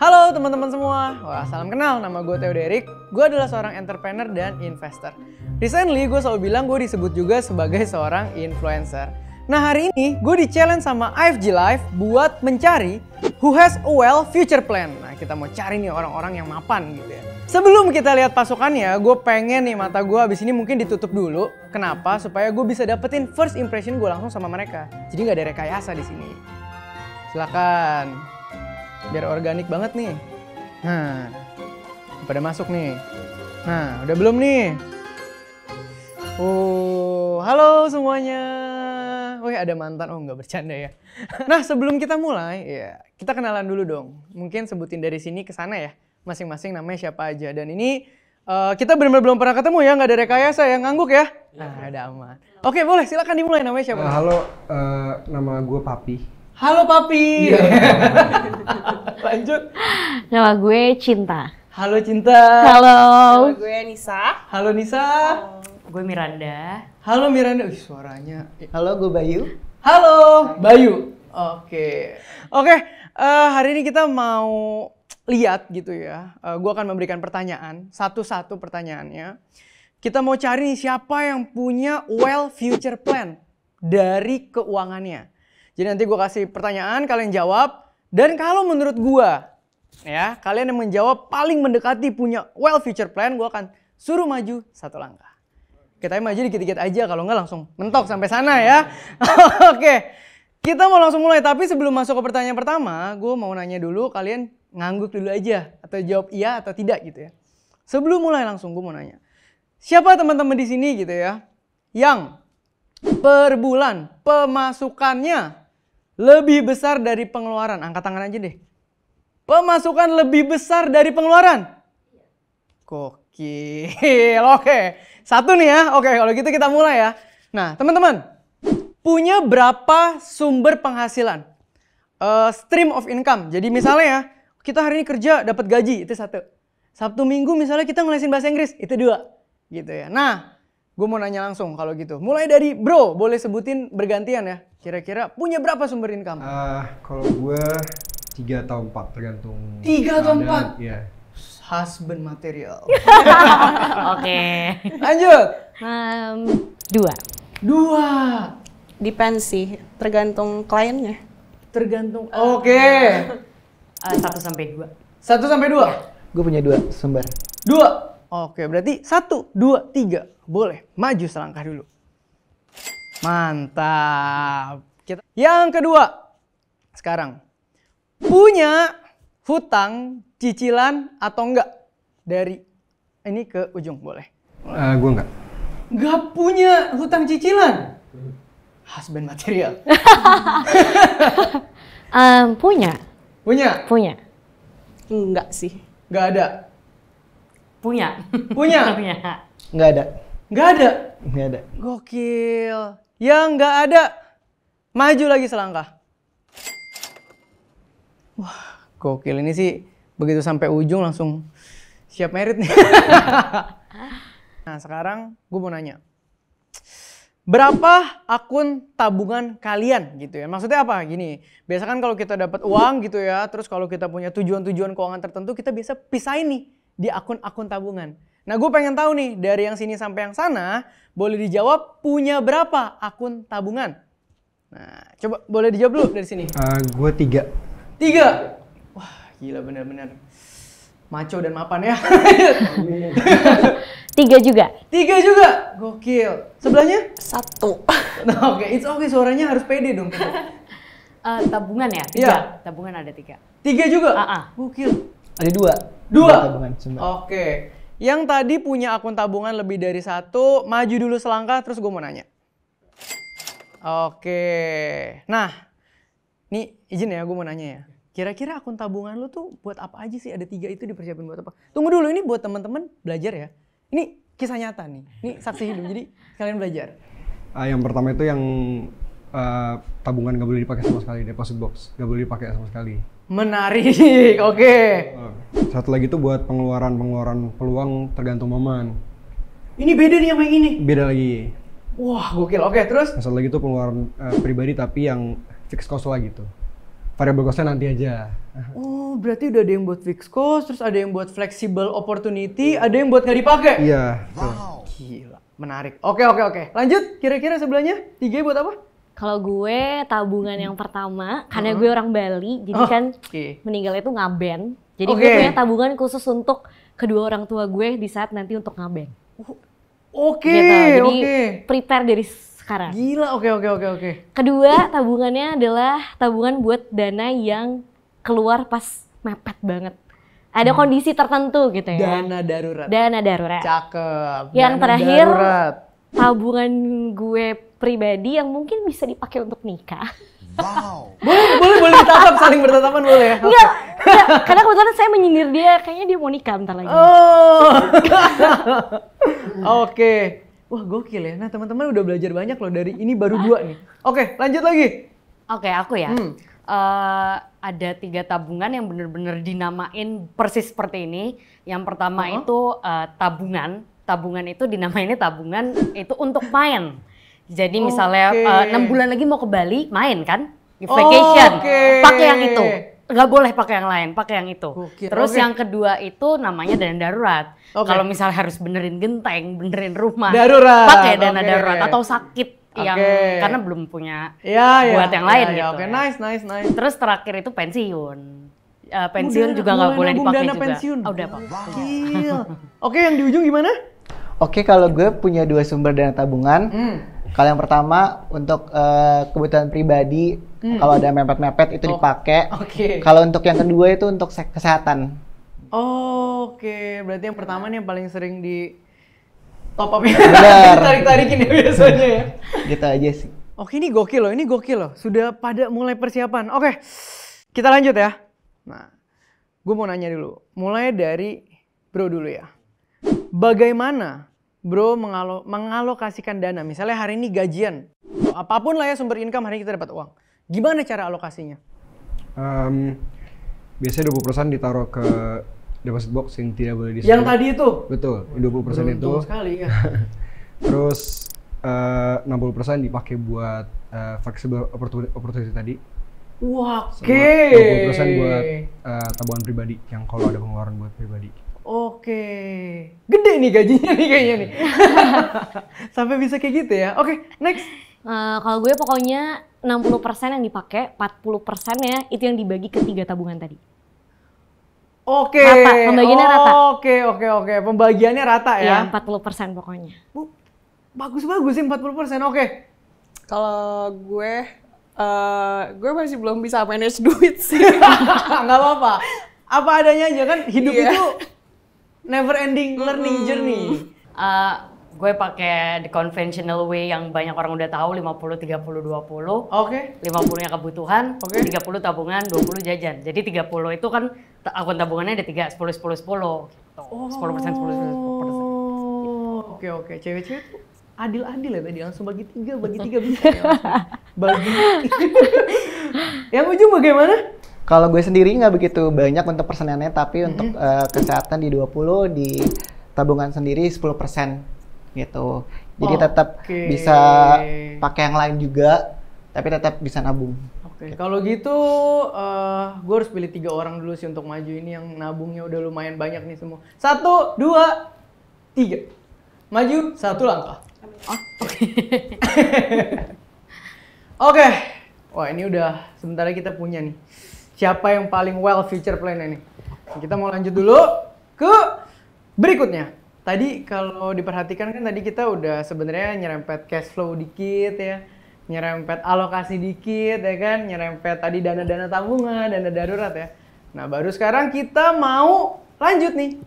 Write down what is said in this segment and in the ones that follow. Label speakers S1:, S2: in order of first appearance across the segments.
S1: Halo teman-teman semua, Wah, salam kenal nama gue Theo Derik. Gue adalah seorang entrepreneur dan investor. Recently gue selalu bilang gue disebut juga sebagai seorang influencer. Nah hari ini gue di challenge sama IFG Live buat mencari who has a well future plan. Nah kita mau cari nih orang-orang yang mapan gitu ya. Sebelum kita lihat pasukannya, gue pengen nih mata gue abis ini mungkin ditutup dulu. Kenapa? Supaya gue bisa dapetin first impression gue langsung sama mereka. Jadi nggak ada rekayasa di sini. Silakan biar organik banget nih. Nah, pada masuk nih. Nah, udah belum nih? Oh, halo semuanya. Wih, ada mantan. Oh, nggak bercanda ya. Nah, sebelum kita mulai, ya kita kenalan dulu dong. Mungkin sebutin dari sini ke sana ya. Masing-masing namanya siapa aja. Dan ini uh, kita benar-benar belum pernah ketemu ya. Nggak ada rekayasa ya. Ngangguk ya. Nah, ada aman. Oke, boleh. Silakan dimulai. Namanya siapa? Nah, halo,
S2: uh, nama gue Papi.
S1: Halo papi. Yeah. Lanjut. Nama gue Cinta. Halo Cinta. Halo. Nama
S2: gue Nisa.
S1: Halo Nisa. Halo. Gue Miranda. Halo Miranda. Ih, suaranya. Halo gue Bayu. Halo Bayu. Oke. Okay. Oke, okay, uh, eh, hari ini kita mau lihat gitu ya. Uh, gue akan memberikan pertanyaan, satu-satu pertanyaannya. Kita mau cari siapa yang punya well future plan dari keuangannya jadi nanti gue kasih pertanyaan, kalian jawab. Dan kalau menurut gue, ya kalian yang menjawab paling mendekati punya well future plan, gue akan suruh maju satu langkah. Kita maju dikit-dikit aja, kalau nggak langsung mentok sampai sana ya. Oke, kita mau langsung mulai. Tapi sebelum masuk ke pertanyaan pertama, gue mau nanya dulu kalian ngangguk dulu aja. Atau jawab iya atau tidak gitu ya. Sebelum mulai langsung gue mau nanya. Siapa teman-teman di sini gitu ya, yang per bulan pemasukannya lebih besar dari pengeluaran. Angkat tangan aja deh. Pemasukan lebih besar dari pengeluaran. Kokil. Oke. Satu nih ya. Oke, kalau gitu kita mulai ya. Nah, teman-teman, punya berapa sumber penghasilan? Uh, stream of income. Jadi misalnya ya, kita hari ini kerja dapat gaji itu satu. Sabtu Minggu misalnya kita ngelesin bahasa Inggris itu dua. Gitu ya. Nah, gue mau nanya langsung kalau gitu. Mulai dari bro, boleh sebutin bergantian ya. Kira-kira punya berapa sumber income?
S2: Uh, kalau gue tiga atau empat tergantung. Tiga atau empat? Iya.
S1: Husband material. Oke. Okay.
S3: Lanjut. Um, dua. Dua. Depends
S1: sih, tergantung kliennya. Tergantung. Ah. Oke. Okay.
S3: Uh, eh, satu sampai dua.
S1: Satu sampai dua.
S3: Ya.
S4: Gue punya dua sumber.
S1: Dua. Oke, berarti satu, dua, tiga. Boleh maju selangkah dulu. Mantap. Kita... Yang kedua, sekarang punya hutang cicilan atau enggak dari ini ke ujung boleh?
S2: Uh, eh, gue enggak.
S1: Enggak punya hutang cicilan? Husband material. um, punya. Punya? Punya. Enggak sih. Enggak ada. Punya.
S3: Punya. punya.
S4: Enggak ada. Enggak ada. Enggak ada.
S1: Gokil yang nggak ada. Maju lagi selangkah. Wah, gokil ini sih begitu sampai ujung langsung siap merit nih. nah, sekarang gue mau nanya. Berapa akun tabungan kalian gitu ya? Maksudnya apa? Gini, biasa kan kalau kita dapat uang gitu ya, terus kalau kita punya tujuan-tujuan keuangan tertentu, kita bisa pisahin nih di akun-akun tabungan. Nah gue pengen tahu nih dari yang sini sampai yang sana boleh dijawab punya berapa akun tabungan? Nah coba boleh dijawab dulu dari sini. Uh,
S2: eh, gue tiga. Tiga? Wah gila
S1: bener-bener maco dan mapan ya. tiga juga. Tiga juga? Gokil. Sebelahnya? Satu. Nah, Oke, okay. it's okay suaranya harus pede dong. Uh, tabungan ya? Tiga. Yeah.
S3: Tabungan ada tiga.
S1: Tiga juga? Uh -uh. Gokil.
S4: Ada dua. Dua? dua Oke.
S1: Okay. Yang tadi punya akun tabungan lebih dari satu, maju dulu selangkah terus gue mau nanya. Oke, nah nih izin ya gue mau nanya ya. Kira-kira akun tabungan lu tuh buat apa aja sih? Ada tiga itu dipersiapin buat apa? Tunggu dulu ini buat teman-teman belajar ya. Ini kisah nyata nih, ini saksi hidup. jadi kalian belajar.
S2: Uh, yang pertama itu yang uh, tabungan gak boleh dipakai sama sekali, deposit box gak boleh dipakai sama sekali
S1: Menarik. Iya. Oke. Okay.
S2: Eh, satu lagi itu buat pengeluaran-pengeluaran peluang tergantung momen. Ini beda nih sama yang ini. Beda lagi. Wah, gokil. Oke, okay, terus? Satu lagi itu pengeluaran uh, pribadi tapi yang fix cost lah gitu. Variable costnya nanti aja.
S1: Oh, berarti udah ada yang buat fix cost, terus ada yang buat flexible opportunity, ada yang buat nggak dipakai.
S2: Iya. Wow. Gila,
S1: menarik. Oke, okay, oke, okay, oke. Okay. Lanjut, kira-kira sebelahnya tiga buat apa? Kalau
S5: gue tabungan yang hmm. pertama, hmm. karena gue orang Bali, jadi oh, kan okay. meninggalnya itu ngaben. Jadi okay. gue punya tabungan khusus untuk kedua orang tua gue di saat nanti untuk ngaben. Oh, oke. Okay, gitu. Jadi okay. prepare dari sekarang. Gila, oke okay, oke okay, oke okay, oke. Kedua tabungannya adalah tabungan buat dana yang keluar pas mepet banget ada hmm. kondisi tertentu gitu ya. Dana
S3: darurat. Dana darurat. Cakep. Yang Dana terakhir darurat.
S5: tabungan gue pribadi yang mungkin bisa dipakai untuk
S1: nikah. Wow. boleh, boleh, boleh ditatap, saling bertatapan boleh ya? Enggak, enggak, karena
S5: kebetulan saya menyindir dia, kayaknya dia mau nikah bentar lagi.
S1: Oh. Oke. Okay. Wah gokil ya. Nah teman-teman udah belajar banyak loh dari ini baru dua nih. Oke okay, lanjut
S3: lagi. Oke okay, aku ya. Hmm. Uh, ada tiga tabungan yang benar-benar dinamain persis seperti ini. Yang pertama uh -huh. itu uh, tabungan. Tabungan itu dinamainnya tabungan itu untuk main. Jadi okay. misalnya uh, eh, 6 bulan lagi mau ke Bali, main kan? Vacation. Okay. Pakai yang itu. Gak boleh pakai yang lain, pakai yang itu. Okay. Terus okay. yang kedua itu namanya dana darurat. Okay. Kalau misalnya harus benerin genteng, benerin rumah, darurat. pakai dana okay. darurat atau sakit yang okay. karena belum punya ya, ya, buat yang ya, lain ya, gitu. Oke, okay. ya. nice, nice, nice. Terus terakhir itu pensiun. Uh, pensiun udah, juga nggak boleh dipakai juga. Pensiun. Oh, udah pak. Oke,
S4: okay, yang di ujung gimana? Oke, okay, kalau gue punya dua sumber dana tabungan. Hmm kalau yang pertama untuk uh, kebutuhan pribadi, hmm. kalau ada mepet-mepet itu oh. dipakai. Okay. Kalau untuk yang kedua itu untuk kesehatan.
S1: Oh, Oke, okay. berarti yang pertama nih yang paling sering di top up ya. Tarik-tarikin ya biasanya ya.
S4: gitu aja sih.
S1: Oke, ini gokil loh, ini gokil loh. Sudah pada mulai persiapan. Oke, kita lanjut ya. Nah, gue mau nanya dulu. Mulai dari bro dulu ya. Bagaimana bro mengalo mengalokasikan dana. Misalnya hari ini gajian, apapun lah ya sumber income hari ini kita dapat uang. Gimana cara alokasinya?
S2: Um, biasanya persen ditaruh ke deposit box yang tidak boleh di Yang tadi itu? Betul, Dua puluh persen itu. sekali ya. Terus eh, uh, 60% dipakai buat uh, flexible opportunity, opportunity tadi.
S1: Wah, oke. Okay. 20% buat
S2: uh, tabungan pribadi yang kalau ada pengeluaran buat pribadi.
S1: Oke, gede nih gajinya nih kayaknya nih. Sampai bisa kayak gitu ya. Oke, okay, next. Uh, kalau gue pokoknya
S5: 60% yang dipakai, 40% ya itu yang dibagi ke tiga tabungan tadi.
S1: Oke. Okay. Rata, pembagiannya oh, rata. Oke, okay, oke, okay, oke. Okay. Pembagiannya rata ya. Iya, 40%
S5: pokoknya. Bu,
S1: bagus-bagus sih 40%. Oke. Okay. Kalau gue uh, gue masih belum bisa manage duit sih. Enggak apa-apa. Apa adanya aja kan hidup yeah. itu never ending learning mm -hmm. journey.
S3: Uh, gue pakai the conventional way yang banyak orang udah tahu 50 30 20. Oke. Okay. 50 nya kebutuhan, okay. 30 tabungan, 20 jajan. Jadi 30 itu kan akun tabungannya ada 3 10 10 10. Gitu. Oh. 10% 10% 10%. Oke oke, cewek-cewek adil-adil ya tadi langsung bagi tiga bagi tiga bisa ya, bagi
S4: yang ujung bagaimana kalau gue sendiri nggak begitu banyak untuk persenannya, tapi mm -hmm. untuk uh, kesehatan di 20 di tabungan sendiri 10% gitu. Jadi oh, tetap bisa pakai yang lain juga, tapi tetap bisa nabung.
S1: Oke, okay. kalau gitu uh, gue harus pilih tiga orang dulu sih untuk maju ini yang nabungnya udah lumayan banyak nih semua. Satu, dua, tiga. Maju satu langkah.
S3: Oh, oke. Oke.
S1: okay. Wah ini udah sementara kita punya nih siapa yang paling well future plan ini. Kita mau lanjut dulu ke berikutnya. Tadi kalau diperhatikan kan tadi kita udah sebenarnya nyerempet cash flow dikit ya, nyerempet alokasi dikit ya kan, nyerempet tadi dana-dana tabungan, dana darurat ya. Nah, baru sekarang kita mau lanjut nih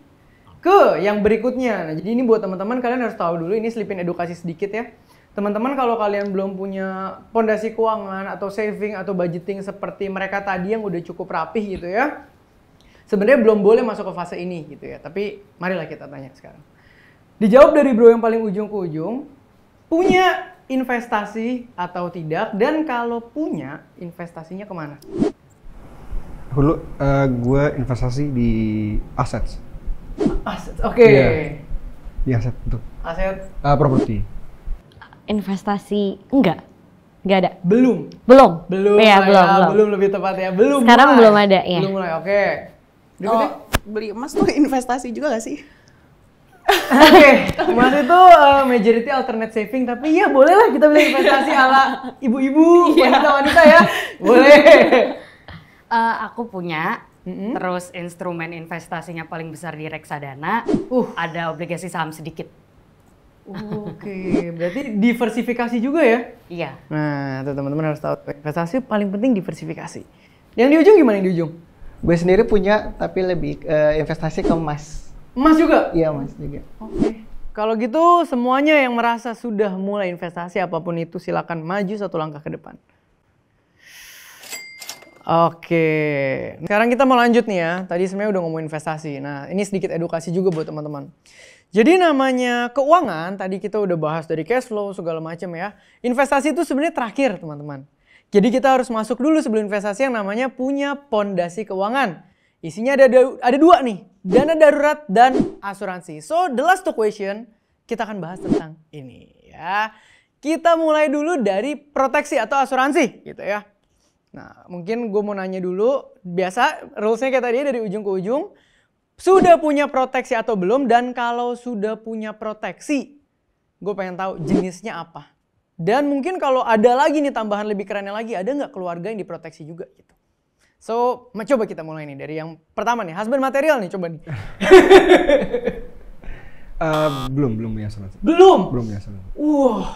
S1: ke yang berikutnya. Nah, jadi ini buat teman-teman kalian harus tahu dulu ini selipin edukasi sedikit ya. Teman-teman kalau kalian belum punya pondasi keuangan atau saving atau budgeting seperti mereka tadi yang udah cukup rapih gitu ya, sebenarnya belum boleh masuk ke fase ini gitu ya. Tapi marilah kita tanya sekarang. Dijawab dari bro yang paling ujung ke ujung, punya investasi atau tidak dan kalau punya investasinya kemana?
S2: Hulu, uh, eh, gue investasi di aset.
S1: Aset, oke. Okay. Iya. Yeah.
S2: Di aset tuh. Aset. Uh, eh, properti
S5: investasi enggak Enggak ada. Belum. Belum. Belum. Iya, ya, belum, belum. Belum
S1: lebih tepat ya. Belum. Sekarang mulai. belum ada ya. Belum mulai. Oke. Okay. oh, beli emas tuh investasi juga gak sih? Oke, okay. emas itu uh, majority alternate saving, tapi ya boleh lah kita beli investasi ala ibu-ibu, iya. wanita-wanita ya,
S3: boleh. Uh, aku punya, mm-hmm. terus instrumen investasinya paling besar di reksadana, uh. ada obligasi saham sedikit.
S1: Oke, berarti diversifikasi juga ya? Iya. Nah, itu teman-teman harus tahu
S4: investasi paling penting diversifikasi. Yang di ujung gimana yang di ujung? Gue sendiri punya, tapi lebih uh, investasi ke emas. Emas juga? Iya, emas juga. Oke. Kalau
S1: gitu semuanya yang merasa sudah mulai investasi apapun itu silakan maju satu langkah ke depan. Oke, sekarang kita mau lanjut nih ya. Tadi sebenarnya udah ngomong investasi. Nah, ini sedikit edukasi juga buat teman-teman. Jadi namanya keuangan, tadi kita udah bahas dari cash flow segala macam ya. Investasi itu sebenarnya terakhir teman-teman. Jadi kita harus masuk dulu sebelum investasi yang namanya punya pondasi keuangan. Isinya ada ada dua nih, dana darurat dan asuransi. So the last question kita akan bahas tentang ini ya. Kita mulai dulu dari proteksi atau asuransi gitu ya. Nah mungkin gue mau nanya dulu, biasa rulesnya kayak tadi ya, dari ujung ke ujung. Sudah punya proteksi atau belum? Dan kalau sudah punya proteksi, gue pengen tahu jenisnya apa. Dan mungkin kalau ada lagi nih tambahan lebih kerennya lagi, ada nggak keluarga yang diproteksi juga gitu. So, coba kita mulai nih dari yang pertama nih, husband material nih coba nih.
S2: uh, belum, belum punya sama Belum? Belum punya sama
S1: Wow.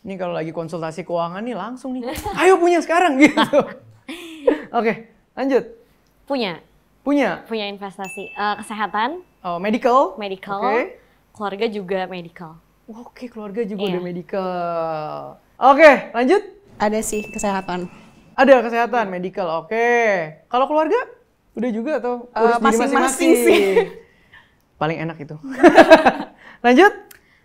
S1: Ini kalau lagi konsultasi keuangan nih langsung nih, ayo punya sekarang gitu. Oke, okay, lanjut. Punya. Punya?
S5: Punya investasi. Uh, kesehatan. Oh, medical? Medical. Okay. Keluarga juga
S1: medical. Oke, okay, keluarga juga yeah. udah medical. Oke, okay, lanjut. Ada sih, kesehatan. Ada kesehatan, medical, oke. Okay. Kalau keluarga? Udah juga atau? Uh, masing-masing sih. Paling enak itu.
S3: lanjut.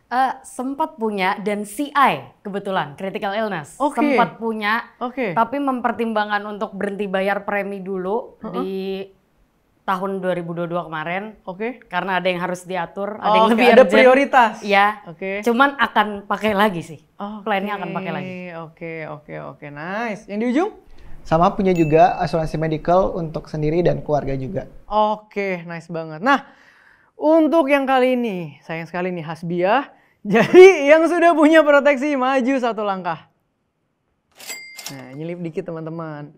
S3: Uh, sempat punya dan CI kebetulan critical illness okay. sempat punya okay. tapi mempertimbangkan untuk berhenti bayar premi dulu uh -huh. di tahun 2022 kemarin. Oke. Okay. Karena ada yang harus diatur, ada oh, yang lebih ada prioritas. Iya. Oke. Okay. Cuman akan pakai lagi sih. Oh, okay. Plannya akan pakai lagi. Oke, oke,
S4: oke.
S1: Nice. Yang di ujung?
S4: Sama punya juga asuransi medical untuk sendiri dan keluarga juga.
S1: Oke, nice banget. Nah, untuk yang kali ini, sayang sekali nih Hasbiah. Jadi yang sudah punya proteksi maju satu langkah. Nah, nyelip dikit teman-teman.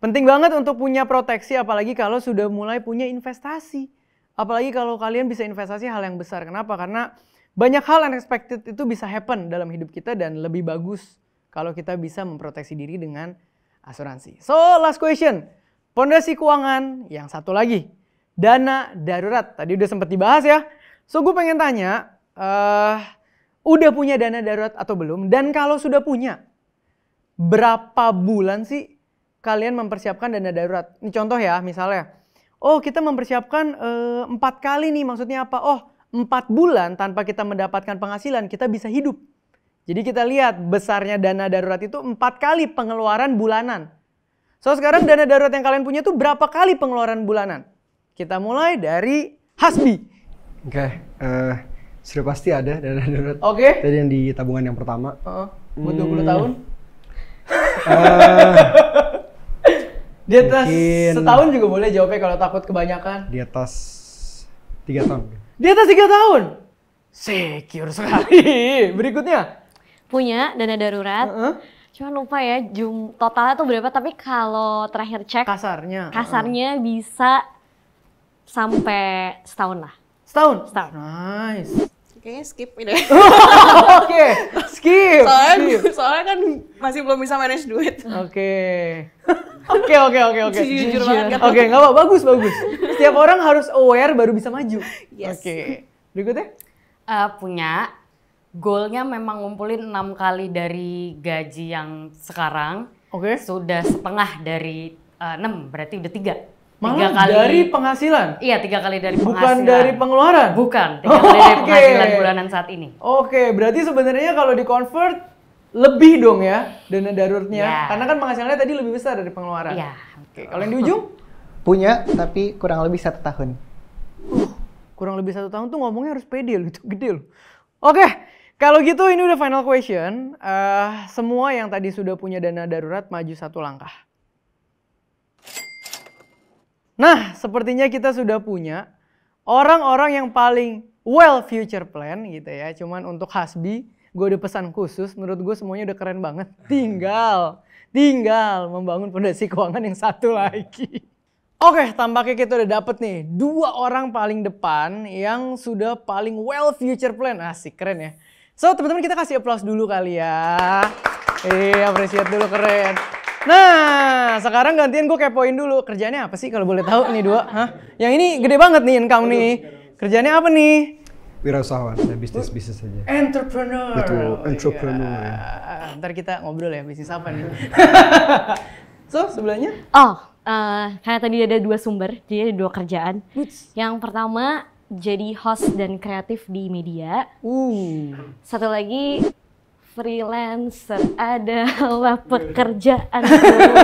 S1: Penting banget untuk punya proteksi apalagi kalau sudah mulai punya investasi. Apalagi kalau kalian bisa investasi hal yang besar. Kenapa? Karena banyak hal unexpected itu bisa happen dalam hidup kita dan lebih bagus kalau kita bisa memproteksi diri dengan asuransi. So, last question. Pondasi keuangan yang satu lagi. Dana darurat. Tadi udah sempat dibahas ya. So, gue pengen tanya, uh, udah punya dana darurat atau belum? Dan kalau sudah punya, berapa bulan sih kalian mempersiapkan dana darurat. Ini contoh ya, misalnya, oh kita mempersiapkan eh, empat uh, kali nih, maksudnya apa? Oh, empat bulan tanpa kita mendapatkan penghasilan, kita bisa hidup. Jadi kita lihat besarnya dana darurat itu empat kali pengeluaran bulanan. So sekarang dana darurat yang kalian punya itu berapa kali pengeluaran bulanan? Kita mulai dari Hasbi.
S2: Oke, okay, uh, eh, sudah pasti ada dana darurat. Oke. Okay. Tadi yang di tabungan yang pertama. Uh, buat 20 hmm. tahun. Eh, di atas Mungkin... setahun juga boleh jawabnya kalau
S1: takut kebanyakan.
S2: Di atas tiga tahun.
S1: Di atas tiga tahun?
S2: Secure sekali. Berikutnya.
S5: Punya dana darurat. Uh -huh. Cuman lupa ya jum totalnya tuh berapa tapi kalau terakhir cek kasarnya kasarnya uh -huh. bisa sampai setahun lah. Setahun. Setahun. Nice kayaknya
S1: skip ini. Oke, skip. Soalnya, skip. soalnya kan masih belum bisa manage duit. Oke. Oke, oke, oke, oke. Jujur banget. Oke, okay, nggak apa, bagus, bagus. Setiap orang harus aware baru bisa maju. Yes. Oke. Okay. Berikutnya?
S3: Uh, punya goalnya memang ngumpulin enam kali dari gaji yang sekarang. Oke. Okay. Sudah setengah dari eh, enam, uh, berarti udah tiga. Malah tiga kali dari penghasilan. Iya, tiga kali dari penghasilan. Bukan dari pengeluaran. Bukan, tiga kali dari okay. penghasilan bulanan saat ini.
S1: Oke, okay, berarti sebenarnya kalau di convert lebih dong ya dana daruratnya. Yeah. Karena kan penghasilannya tadi lebih besar dari pengeluaran. Iya. Yeah. Oke, okay. kalau yang di ujung
S4: punya tapi kurang lebih satu tahun.
S1: Uh, kurang lebih satu tahun tuh ngomongnya harus pede loh, itu gede loh. Oke, okay. kalau gitu ini udah final question. Uh, semua yang tadi sudah punya dana darurat maju satu langkah Nah, sepertinya kita sudah punya orang-orang yang paling well future plan gitu ya. Cuman untuk Hasbi, gue udah pesan khusus. Menurut gue semuanya udah keren banget. Tinggal, tinggal membangun fondasi keuangan yang satu iya. lagi. Oke, tampaknya kita udah dapet nih dua orang paling depan yang sudah paling well future plan. Asik, keren ya. So, teman-teman kita kasih aplaus dulu kali ya. Iya, apresiat dulu, keren. Nah, sekarang gantian gue kepoin dulu. Kerjanya apa sih kalau boleh tahu nih dua? Hah? Yang ini gede banget nih income nih. Kerjanya apa nih?
S2: Wirausahawan, ya bisnis-bisnis aja. Entrepreneur. Betul, oh, iya. entrepreneur.
S1: Ya. Ntar kita ngobrol ya bisnis apa nih. so, sebelahnya?
S5: Oh, uh, karena tadi ada dua sumber, jadi ada dua kerjaan. Yang pertama jadi host dan kreatif di media. Uh. Satu lagi freelancer, adalah iya. pekerjaan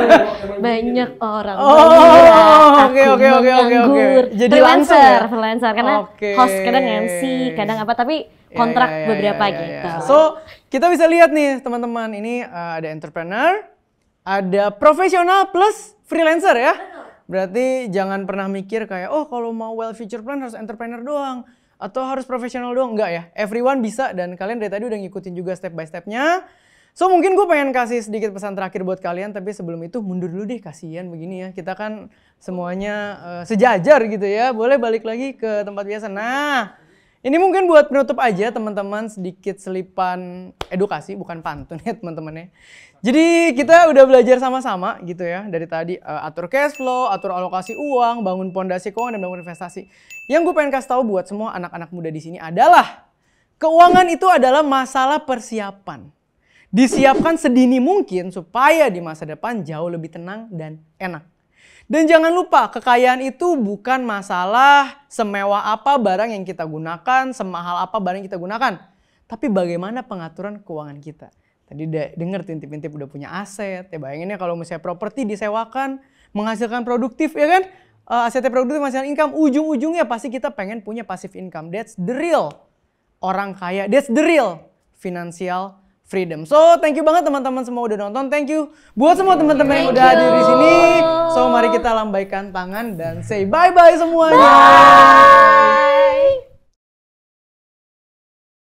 S5: banyak oh, orang oh, oke oke oke
S1: oke oke. Jadi freelancer, ya?
S5: freelancer karena okay. host kadang MC, kadang apa tapi iya, iya, kontrak yeah, yeah, yeah, beberapa yeah, yeah, yeah. gitu.
S1: So, kita bisa lihat nih teman-teman, ini uh, ada entrepreneur, ada profesional plus freelancer ya. Berarti jangan pernah mikir kayak oh kalau mau well future plan harus entrepreneur doang atau harus profesional doang? Enggak ya, everyone bisa dan kalian dari tadi udah ngikutin juga step by stepnya. So mungkin gue pengen kasih sedikit pesan terakhir buat kalian, tapi sebelum itu mundur dulu deh, kasihan begini ya. Kita kan semuanya uh, sejajar gitu ya, boleh balik lagi ke tempat biasa. Nah, ini mungkin buat penutup aja teman-teman sedikit selipan edukasi bukan pantun ya teman-temannya. Jadi kita udah belajar sama-sama gitu ya dari tadi uh, atur cash flow, atur alokasi uang, bangun pondasi keuangan dan bangun investasi. Yang gue pengen kasih tahu buat semua anak-anak muda di sini adalah keuangan itu adalah masalah persiapan. Disiapkan sedini mungkin supaya di masa depan jauh lebih tenang dan enak. Dan jangan lupa, kekayaan itu bukan masalah semewah apa barang yang kita gunakan, semahal apa barang yang kita gunakan. Tapi bagaimana pengaturan keuangan kita. Tadi denger tintip-tintip udah punya aset, ya bayanginnya kalau misalnya properti disewakan, menghasilkan produktif ya kan? Uh, asetnya produktif menghasilkan income, ujung-ujungnya pasti kita pengen punya passive income. That's the real orang kaya, that's the real financial freedom. So, thank you banget teman-teman semua udah nonton. Thank you buat semua teman-teman yang udah hadir di sini. So, mari kita lambaikan tangan dan say bye-bye semuanya. Bye.